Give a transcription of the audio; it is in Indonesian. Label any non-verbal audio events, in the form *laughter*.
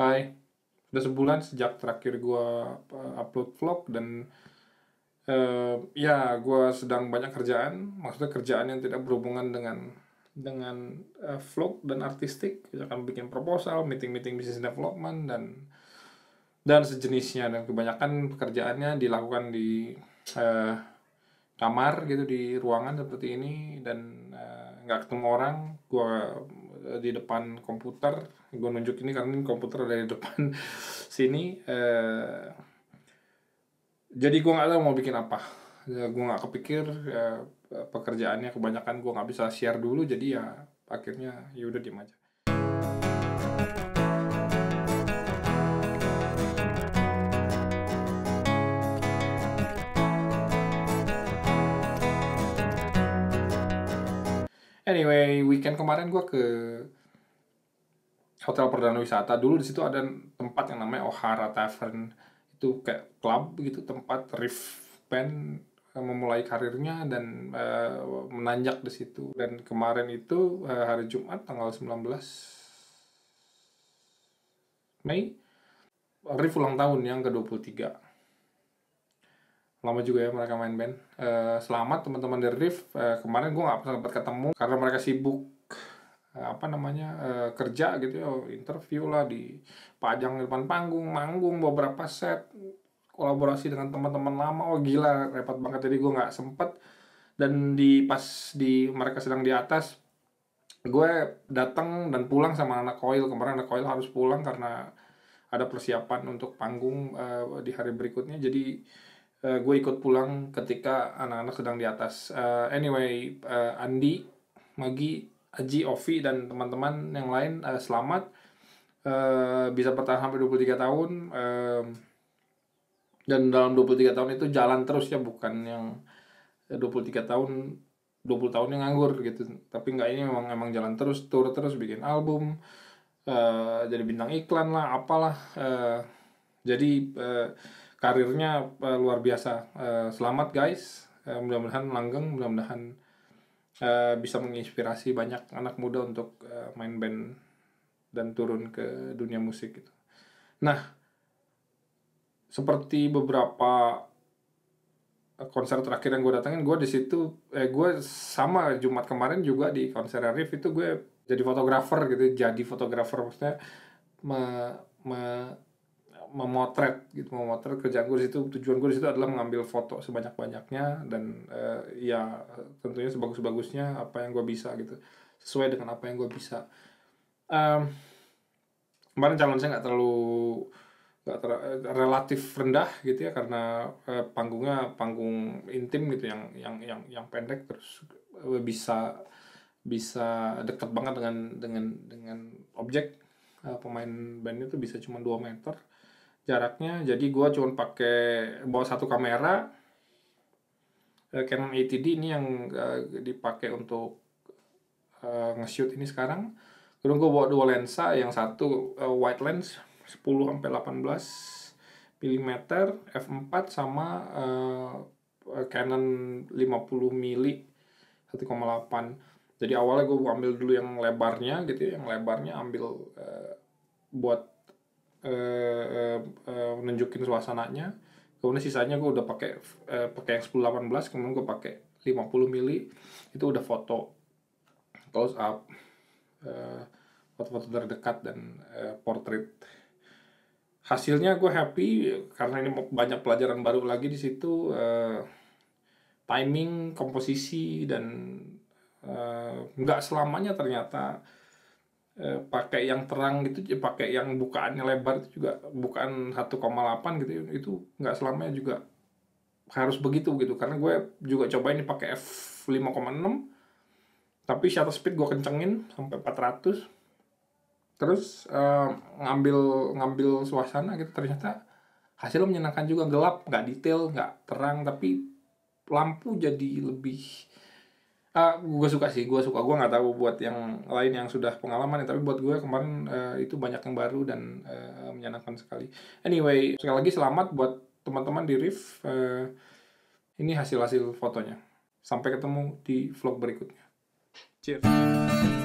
Hai, udah sebulan sejak terakhir gue upload vlog dan uh, ya gue sedang banyak kerjaan, maksudnya kerjaan yang tidak berhubungan dengan dengan uh, vlog dan artistik, misalkan bikin proposal, meeting-meeting bisnis development dan dan sejenisnya dan kebanyakan pekerjaannya dilakukan di uh, kamar gitu di ruangan seperti ini dan nggak uh, ketemu orang, gue di depan komputer gue nunjuk ini karena ini komputer dari depan *laughs* sini eh, jadi gue nggak tahu mau bikin apa ya, gue nggak kepikir eh, pekerjaannya kebanyakan gue nggak bisa share dulu jadi ya akhirnya ya udah diem aja Anyway, weekend kemarin gue ke hotel perdana wisata dulu di situ ada tempat yang namanya O'Hara Tavern itu kayak club gitu tempat riff band eh, memulai karirnya dan uh, menanjak di situ dan kemarin itu uh, hari Jumat tanggal 19 Mei Riff ulang tahun yang ke-23 lama juga ya mereka main band uh, selamat teman-teman dari Riff uh, kemarin gue gak sempat ketemu karena mereka sibuk Eh, apa namanya e, kerja gitu ya interview lah di pajang di depan panggung manggung beberapa set kolaborasi dengan teman-teman lama oh gila repot banget jadi gue nggak sempet dan di pas di mereka sedang di atas gue datang dan pulang sama anak koil kemarin anak koil harus pulang karena ada persiapan untuk panggung uh, di hari berikutnya jadi uh, gue ikut pulang ketika anak-anak sedang di atas uh, anyway uh, Andi Magi Aji, Ovi dan teman-teman yang lain uh, selamat uh, bisa bertahan sampai 23 tahun uh, dan dalam 23 tahun itu jalan terus ya bukan yang 23 tahun 20 tahun yang nganggur gitu tapi nggak ini memang emang jalan terus tour terus bikin album uh, jadi bintang iklan lah apalah uh, jadi uh, karirnya uh, luar biasa uh, selamat guys uh, mudah-mudahan langgeng mudah-mudahan uh, bisa menginspirasi banyak anak muda untuk uh, main band dan turun ke dunia musik gitu. Nah, seperti beberapa eh, konser terakhir yang gue datangin, gue di situ, eh gue sama Jumat kemarin juga di konser Arif itu gue jadi fotografer gitu, jadi fotografer maksudnya me, me memotret gitu memotret kerjaan gue di situ tujuan gue di situ adalah mengambil foto sebanyak banyaknya dan uh, ya tentunya sebagus bagusnya apa yang gue bisa gitu sesuai dengan apa yang gue bisa um, kemarin calon saya nggak terlalu gak ter, relatif rendah gitu ya karena uh, panggungnya panggung intim gitu yang yang yang yang pendek terus eh, bisa bisa deket banget dengan dengan dengan objek uh, pemain band itu bisa cuma 2 meter jaraknya jadi gua cuma pakai bawa satu kamera eh, Canon ATD ini yang uh, dipakai untuk uh, nge-shoot ini sekarang Kemudian gue bawa dua lensa, yang satu uh, wide lens 10 sampai 18 mm f4 sama uh, Canon 50 mili 1,8. Jadi awalnya gue ambil dulu yang lebarnya gitu, ya, yang lebarnya ambil uh, buat uh, uh, nunjukin suasananya kemudian sisanya gue udah pakai uh, pakai yang 1018 kemudian gue pakai 50 mili itu udah foto close up uh, foto-foto terdekat dan uh, portrait hasilnya gue happy karena ini banyak pelajaran baru lagi di situ uh, timing komposisi dan nggak uh, selamanya ternyata Eh, pakai yang terang gitu ya, pakai yang bukaannya lebar itu juga bukaan 1,8 gitu itu nggak selamanya juga harus begitu gitu karena gue juga coba ini pakai f 5,6 tapi shutter speed gue kencengin sampai 400 terus uh, ngambil ngambil suasana gitu ternyata hasilnya menyenangkan juga gelap nggak detail nggak terang tapi lampu jadi lebih ah gue suka sih gue suka gue nggak tahu buat yang lain yang sudah pengalaman ya, tapi buat gue kemarin uh, itu banyak yang baru dan uh, menyenangkan sekali anyway sekali lagi selamat buat teman-teman di reef uh, ini hasil hasil fotonya sampai ketemu di vlog berikutnya cheers